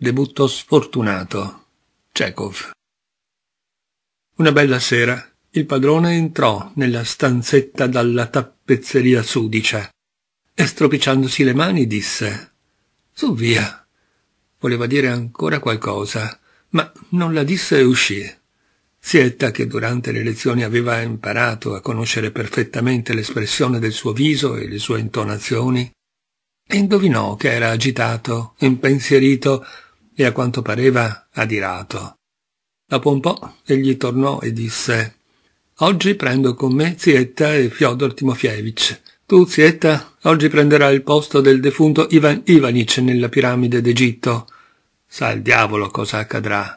Debutto sfortunato. Chekhov. Una bella sera il padrone entrò nella stanzetta dalla tappezzeria sudicia e stropicciandosi le mani disse «Su via!» Voleva dire ancora qualcosa, ma non la disse e uscì. Sietta, che durante le lezioni aveva imparato a conoscere perfettamente l'espressione del suo viso e le sue intonazioni, indovinò che era agitato, impensierito, e a quanto pareva adirato. Dopo un po' egli tornò e disse Oggi prendo con me Zietta e Fyodor Timofievich. Tu, Zietta, oggi prenderai il posto del defunto Ivan Ivanic nella piramide d'Egitto. Sa il diavolo cosa accadrà.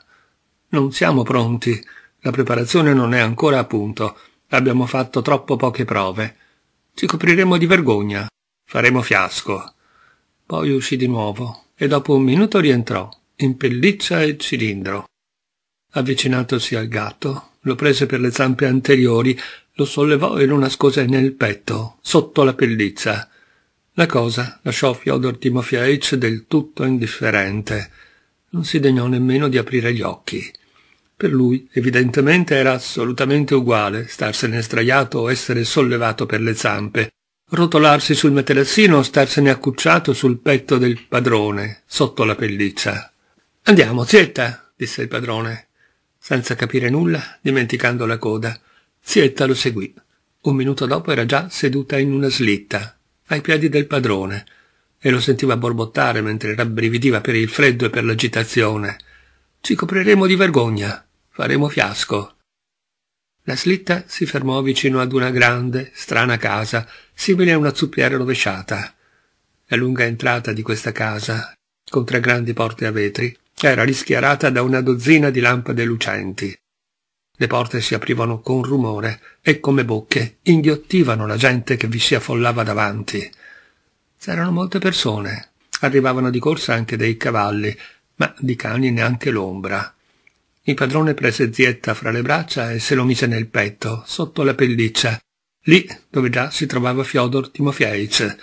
Non siamo pronti. La preparazione non è ancora a punto. Abbiamo fatto troppo poche prove. Ci copriremo di vergogna. Faremo fiasco. Poi uscì di nuovo e dopo un minuto rientrò in pelliccia e cilindro. Avvicinatosi al gatto, lo prese per le zampe anteriori, lo sollevò e lo nascose nel petto, sotto la pelliccia. La cosa lasciò Fyodor Timofeevich del tutto indifferente. Non si degnò nemmeno di aprire gli occhi. Per lui, evidentemente, era assolutamente uguale starsene sdraiato o essere sollevato per le zampe, rotolarsi sul materassino o starsene accucciato sul petto del padrone, sotto la pelliccia. Andiamo, zietta, disse il padrone, senza capire nulla, dimenticando la coda. Zietta lo seguì. Un minuto dopo era già seduta in una slitta, ai piedi del padrone, e lo sentiva borbottare mentre rabbrividiva per il freddo e per l'agitazione. Ci copriremo di vergogna, faremo fiasco. La slitta si fermò vicino ad una grande, strana casa, simile a una zuppiera rovesciata. La lunga entrata di questa casa, con tre grandi porte a vetri, era rischiarata da una dozzina di lampade lucenti. Le porte si aprivano con rumore e come bocche inghiottivano la gente che vi si affollava davanti. C'erano molte persone. Arrivavano di corsa anche dei cavalli, ma di cani neanche l'ombra. Il padrone prese Zietta fra le braccia e se lo mise nel petto, sotto la pelliccia, lì dove già si trovava Fiodor Timofeic.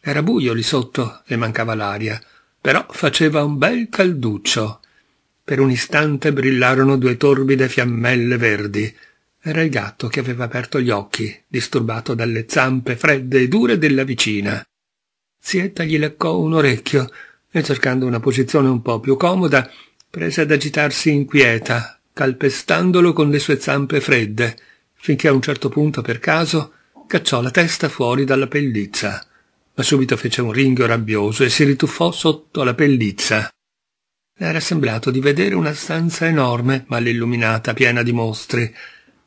Era buio lì sotto e mancava l'aria, però faceva un bel calduccio. Per un istante brillarono due torbide fiammelle verdi. Era il gatto che aveva aperto gli occhi, disturbato dalle zampe fredde e dure della vicina. Zietta gli leccò un orecchio e, cercando una posizione un po' più comoda, prese ad agitarsi inquieta, calpestandolo con le sue zampe fredde, finché a un certo punto, per caso, cacciò la testa fuori dalla pellizza ma subito fece un ringhio rabbioso e si rituffò sotto la pellizza. Le era sembrato di vedere una stanza enorme, mal illuminata, piena di mostri.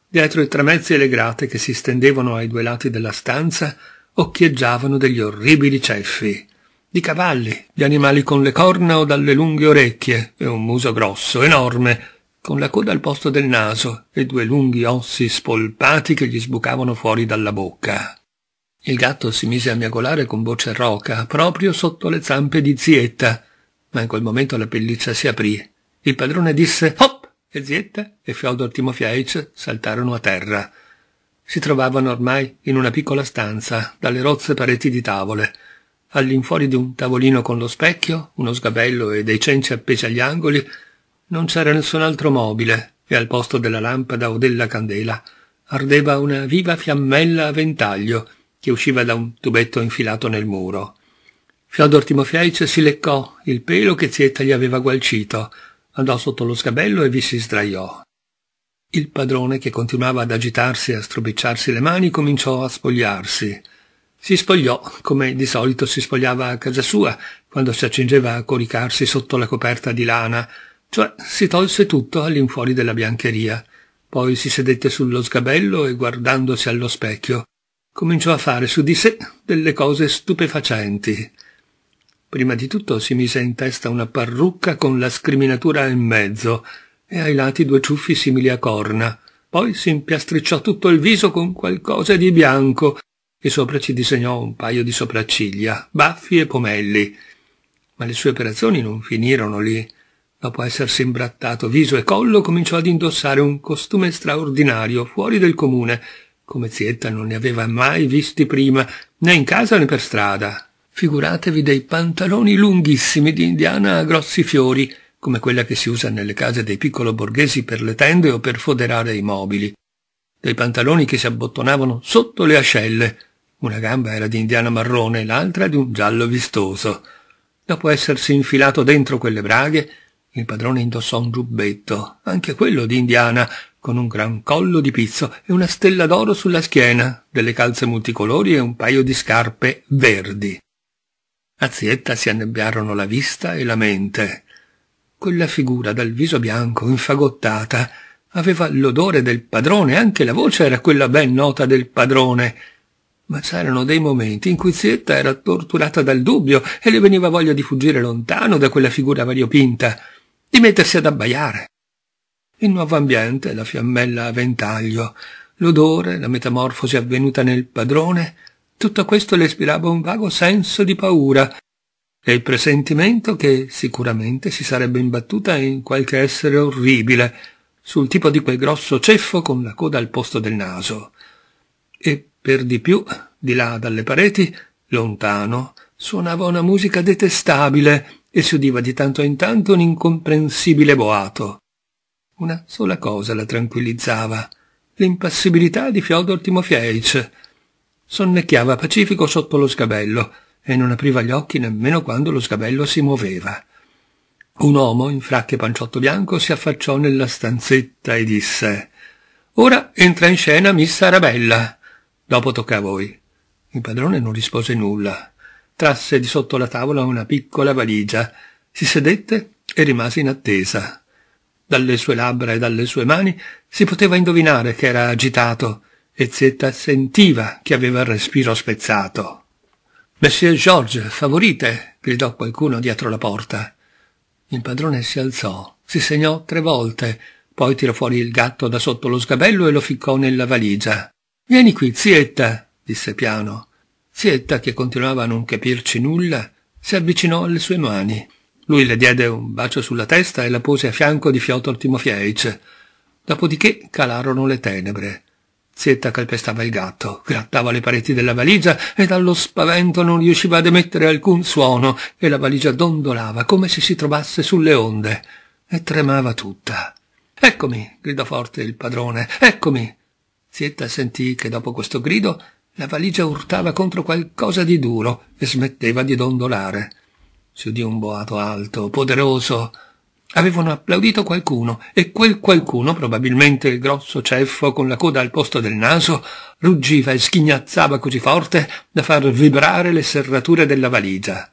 Dietro i tramezzi e le grate che si stendevano ai due lati della stanza occhieggiavano degli orribili ceffi, di cavalli, di animali con le corna o dalle lunghe orecchie e un muso grosso, enorme, con la coda al posto del naso e due lunghi ossi spolpati che gli sbucavano fuori dalla bocca. Il gatto si mise a miagolare con voce roca, proprio sotto le zampe di Zietta, ma in quel momento la pelliccia si aprì. Il padrone disse Hop! e Zietta e Fyodor Timofeevich saltarono a terra. Si trovavano ormai in una piccola stanza, dalle rozze pareti di tavole. All'infuori di un tavolino con lo specchio, uno sgabello e dei cenci appesi agli angoli, non c'era nessun altro mobile, e al posto della lampada o della candela ardeva una viva fiammella a ventaglio, che usciva da un tubetto infilato nel muro. Fyodor Timofeic si leccò il pelo che Zietta gli aveva gualcito, andò sotto lo sgabello e vi si sdraiò. Il padrone, che continuava ad agitarsi e a stropicciarsi le mani, cominciò a spogliarsi. Si spogliò, come di solito si spogliava a casa sua, quando si accingeva a coricarsi sotto la coperta di lana, cioè si tolse tutto all'infuori della biancheria. Poi si sedette sullo sgabello e guardandosi allo specchio cominciò a fare su di sé delle cose stupefacenti. Prima di tutto si mise in testa una parrucca con la scriminatura in mezzo e ai lati due ciuffi simili a corna. Poi si impiastricciò tutto il viso con qualcosa di bianco e sopra ci disegnò un paio di sopracciglia, baffi e pomelli. Ma le sue operazioni non finirono lì. Dopo essersi imbrattato viso e collo cominciò ad indossare un costume straordinario fuori del comune come Zietta non ne aveva mai visti prima, né in casa né per strada. Figuratevi dei pantaloni lunghissimi di indiana a grossi fiori, come quella che si usa nelle case dei piccolo borghesi per le tende o per foderare i mobili, dei pantaloni che si abbottonavano sotto le ascelle. Una gamba era di indiana marrone, l'altra di un giallo vistoso. Dopo essersi infilato dentro quelle braghe, il padrone indossò un giubbetto, anche quello di indiana, con un gran collo di pizzo e una stella d'oro sulla schiena, delle calze multicolori e un paio di scarpe verdi. A Zietta si annebbiarono la vista e la mente. Quella figura dal viso bianco, infagottata, aveva l'odore del padrone, anche la voce era quella ben nota del padrone. Ma c'erano dei momenti in cui Zietta era torturata dal dubbio e le veniva voglia di fuggire lontano da quella figura variopinta, di mettersi ad abbaiare il nuovo ambiente, la fiammella a ventaglio, l'odore, la metamorfosi avvenuta nel padrone, tutto questo le ispirava un vago senso di paura e il presentimento che sicuramente si sarebbe imbattuta in qualche essere orribile, sul tipo di quel grosso ceffo con la coda al posto del naso. E per di più, di là dalle pareti, lontano, suonava una musica detestabile e si udiva di tanto in tanto un incomprensibile boato. Una sola cosa la tranquillizzava, l'impassibilità di Fyodor Timofeevich. Sonnecchiava pacifico sotto lo sgabello e non apriva gli occhi nemmeno quando lo sgabello si muoveva. Un uomo in fracca e panciotto bianco si affacciò nella stanzetta e disse «Ora entra in scena Miss Arabella. Dopo tocca a voi». Il padrone non rispose nulla. Trasse di sotto la tavola una piccola valigia, si sedette e rimase in attesa. Dalle sue labbra e dalle sue mani si poteva indovinare che era agitato e Zetta sentiva che aveva il respiro spezzato. Monsieur George, favorite! gridò qualcuno dietro la porta. Il padrone si alzò, si segnò tre volte, poi tirò fuori il gatto da sotto lo sgabello e lo ficcò nella valigia. Vieni qui, zietta, disse piano. Zietta, che continuava a non capirci nulla, si avvicinò alle sue mani. Lui le diede un bacio sulla testa e la pose a fianco di Fiotol Timofieich. Dopodiché calarono le tenebre. Zietta calpestava il gatto, grattava le pareti della valigia e dallo spavento non riusciva ad emettere alcun suono e la valigia dondolava come se si trovasse sulle onde e tremava tutta. Eccomi, gridò forte il padrone, eccomi. Zietta sentì che dopo questo grido la valigia urtava contro qualcosa di duro e smetteva di dondolare si udì un boato alto, poderoso. Avevano applaudito qualcuno e quel qualcuno, probabilmente il grosso ceffo con la coda al posto del naso, ruggiva e schignazzava così forte da far vibrare le serrature della valigia.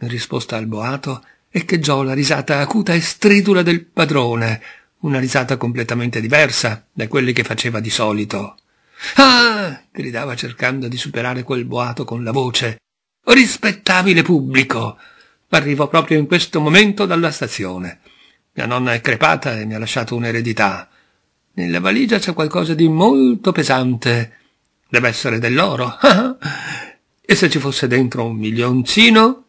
In risposta al boato echeggiò la risata acuta e stridula del padrone, una risata completamente diversa da quelle che faceva di solito. Ah! gridava cercando di superare quel boato con la voce. Rispettabile pubblico! arrivo proprio in questo momento dalla stazione. Mia nonna è crepata e mi ha lasciato un'eredità. Nella valigia c'è qualcosa di molto pesante. Deve essere dell'oro. e se ci fosse dentro un milioncino?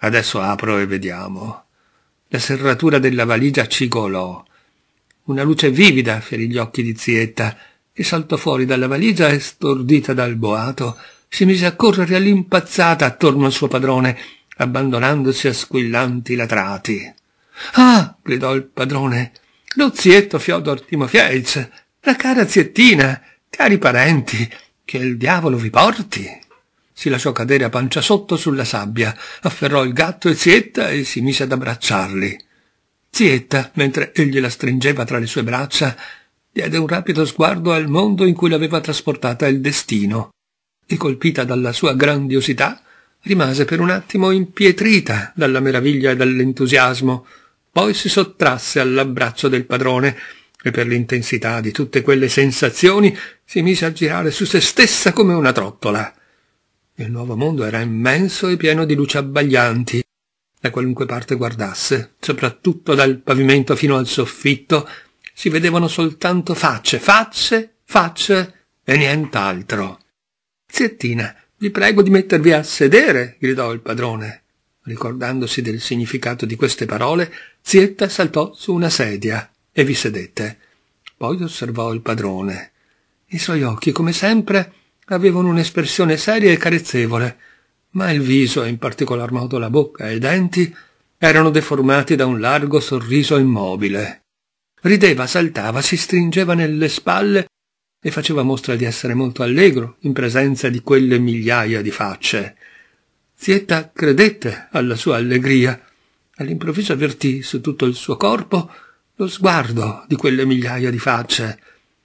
Adesso apro e vediamo. La serratura della valigia cigolò. Una luce vivida ferì gli occhi di zietta, che saltò fuori dalla valigia e, stordita dal boato, si mise a correre all'impazzata attorno al suo padrone, abbandonandosi a squillanti latrati. «Ah!» gridò il padrone. «Lo zietto Fiodor Timofeitz, la cara ziettina, cari parenti, che il diavolo vi porti!» Si lasciò cadere a pancia sotto sulla sabbia, afferrò il gatto e Zietta e si mise ad abbracciarli. Zietta, mentre egli la stringeva tra le sue braccia, diede un rapido sguardo al mondo in cui l'aveva trasportata il destino e colpita dalla sua grandiosità rimase per un attimo impietrita dalla meraviglia e dall'entusiasmo, poi si sottrasse all'abbraccio del padrone e per l'intensità di tutte quelle sensazioni si mise a girare su se stessa come una trottola. Il nuovo mondo era immenso e pieno di luci abbaglianti. Da qualunque parte guardasse, soprattutto dal pavimento fino al soffitto, si vedevano soltanto facce, facce, facce e nient'altro. Ziettina vi prego di mettervi a sedere, gridò il padrone. Ricordandosi del significato di queste parole, Zietta saltò su una sedia e vi sedette. Poi osservò il padrone. I suoi occhi, come sempre, avevano un'espressione seria e carezzevole, ma il viso, e in particolar modo la bocca e i denti, erano deformati da un largo sorriso immobile. Rideva, saltava, si stringeva nelle spalle e faceva mostra di essere molto allegro in presenza di quelle migliaia di facce. Zietta credette alla sua allegria. All'improvviso avvertì su tutto il suo corpo lo sguardo di quelle migliaia di facce.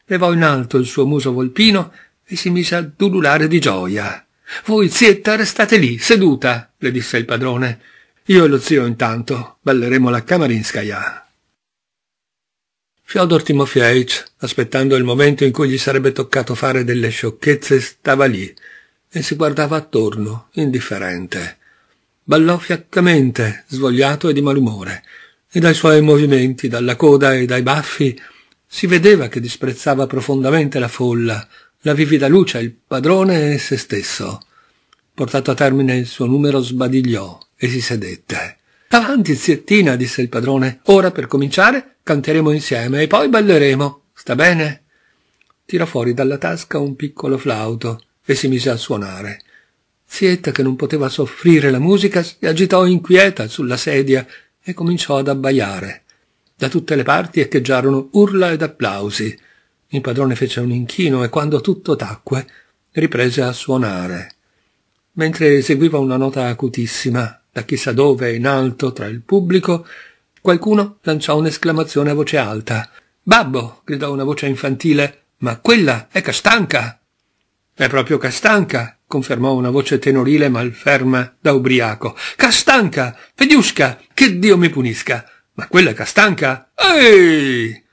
Levò in alto il suo muso volpino e si mise ad ululare di gioia. Voi, zietta, restate lì, seduta, le disse il padrone. Io e lo zio intanto balleremo la Kamarinskaya. Fyodor Timofeevich, aspettando il momento in cui gli sarebbe toccato fare delle sciocchezze, stava lì e si guardava attorno, indifferente. Ballò fiaccamente, svogliato e di malumore, e dai suoi movimenti, dalla coda e dai baffi, si vedeva che disprezzava profondamente la folla, la vivida luce, il padrone e se stesso. Portato a termine il suo numero sbadigliò e si sedette. Avanti, ziettina, disse il padrone. Ora, per cominciare, canteremo insieme e poi balleremo. Sta bene? Tirò fuori dalla tasca un piccolo flauto e si mise a suonare. Zietta, che non poteva soffrire la musica, si agitò inquieta sulla sedia e cominciò ad abbaiare. Da tutte le parti echeggiarono urla ed applausi. Il padrone fece un inchino e quando tutto tacque riprese a suonare. Mentre eseguiva una nota acutissima, da chissà dove in alto tra il pubblico, qualcuno lanciò un'esclamazione a voce alta. Babbo! gridò una voce infantile. Ma quella è Castanca! È proprio Castanca! confermò una voce tenorile malferma da ubriaco. Castanca! Fediusca! Che Dio mi punisca! Ma quella è Castanca! Ehi!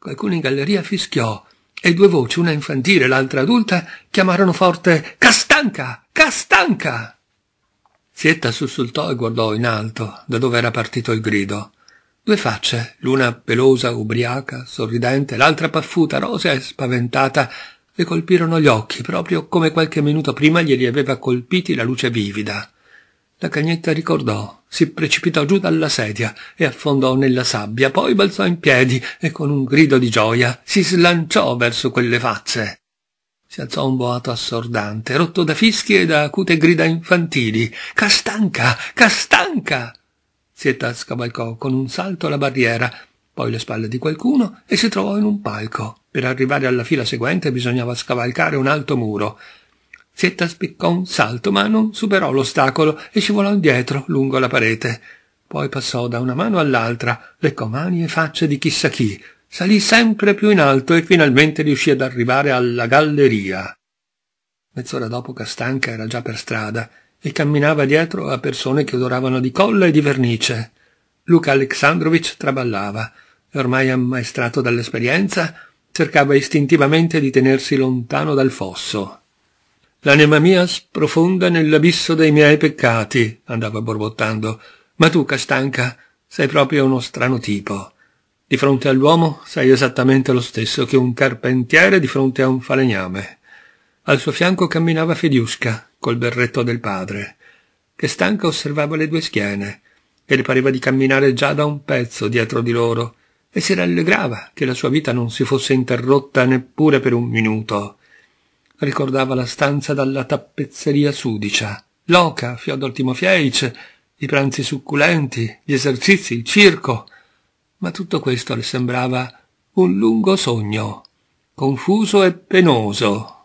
Qualcuno in galleria fischiò e due voci, una infantile e l'altra adulta, chiamarono forte Castanca! Castanca! Zietta sussultò e guardò in alto, da dove era partito il grido. Due facce, l'una pelosa, ubriaca, sorridente, l'altra paffuta, rosea e spaventata, le colpirono gli occhi, proprio come qualche minuto prima glieli aveva colpiti la luce vivida. La cagnetta ricordò, si precipitò giù dalla sedia e affondò nella sabbia, poi balzò in piedi e con un grido di gioia si slanciò verso quelle facce si alzò un boato assordante, rotto da fischi e da acute grida infantili. Castanca! Castanca! Zietta scavalcò con un salto la barriera, poi le spalle di qualcuno e si trovò in un palco. Per arrivare alla fila seguente bisognava scavalcare un alto muro. Zietta spiccò un salto, ma non superò l'ostacolo e scivolò indietro lungo la parete. Poi passò da una mano all'altra, leccò mani e facce di chissà chi salì sempre più in alto e finalmente riuscì ad arrivare alla galleria. Mezz'ora dopo Castanca era già per strada e camminava dietro a persone che odoravano di colla e di vernice. Luca Alexandrovich traballava e ormai ammaestrato dall'esperienza cercava istintivamente di tenersi lontano dal fosso. L'anima mia sprofonda nell'abisso dei miei peccati, andava borbottando, ma tu, Castanca, sei proprio uno strano tipo di fronte all'uomo sei esattamente lo stesso che un carpentiere di fronte a un falegname. Al suo fianco camminava Fidiusca, col berretto del padre, che stanca osservava le due schiene, e le pareva di camminare già da un pezzo dietro di loro, e si rallegrava che la sua vita non si fosse interrotta neppure per un minuto. Ricordava la stanza dalla tappezzeria sudicia, l'oca, Fiodor Timofeic, i pranzi succulenti, gli esercizi, il circo, ma tutto questo le sembrava un lungo sogno, confuso e penoso.